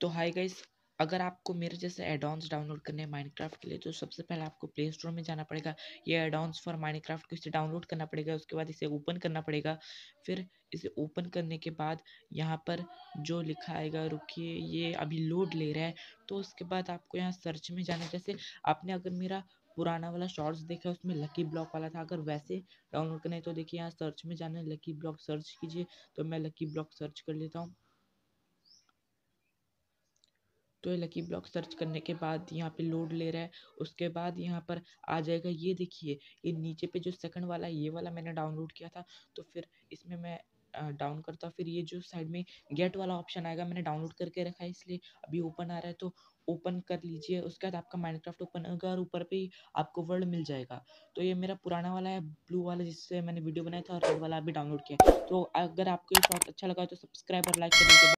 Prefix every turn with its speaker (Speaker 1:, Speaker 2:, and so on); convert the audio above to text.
Speaker 1: तो high guys अगर आपको मेरे जैसे एडॉन्स डाउनलोड करने हैं माइनक्राफ्ट के लिए तो सबसे पहले आपको प्ले स्टोर में जाना पड़ेगा ये एडॉन्स फॉर माइनक्राफ्ट को इसे डाउनलोड करना पड़ेगा उसके बाद इसे ओपन करना पड़ेगा फिर इसे ओपन करने के बाद यहाँ पर जो लिखा आएगा रुकिए ये अभी लोड ले रहा है तो उसके बाद आपको यहाँ सर्च में जाना जैसे आपने अगर मेरा पुराना वाला शॉर्ट्स देखा उसमें लकी ब्लॉक वाला था अगर वैसे डाउनलोड करना है तो देखिए यहाँ सर्च में जाना है लकी ब्लॉक सर्च कीजिए तो मैं लकी ब्लॉक सर्च कर लेता हूँ तो ये लकी ब्लॉक सर्च करने के बाद यहाँ पे लोड ले रहा है उसके बाद यहाँ पर आ जाएगा ये देखिए ये नीचे पे जो सेकंड वाला ये वाला मैंने डाउनलोड किया था तो फिर इसमें मैं डाउन करता फिर ये जो साइड में गेट वाला ऑप्शन आएगा मैंने डाउनलोड करके रखा है इसलिए अभी ओपन आ रहा है तो ओपन कर लीजिए उसके बाद आपका माइनक्राफ्ट ओपन होगा और ऊपर पे ही आपको वर्ल्ड मिल जाएगा तो ये मेरा पुराना वाला है ब्लू वाला जिससे मैंने वीडियो बनाया था और रेड वाला अभी डाउनलोड किया तो अगर आपको ये शॉर्ट अच्छा लगा तो सब्सक्राइब और लाइक कर दीजिए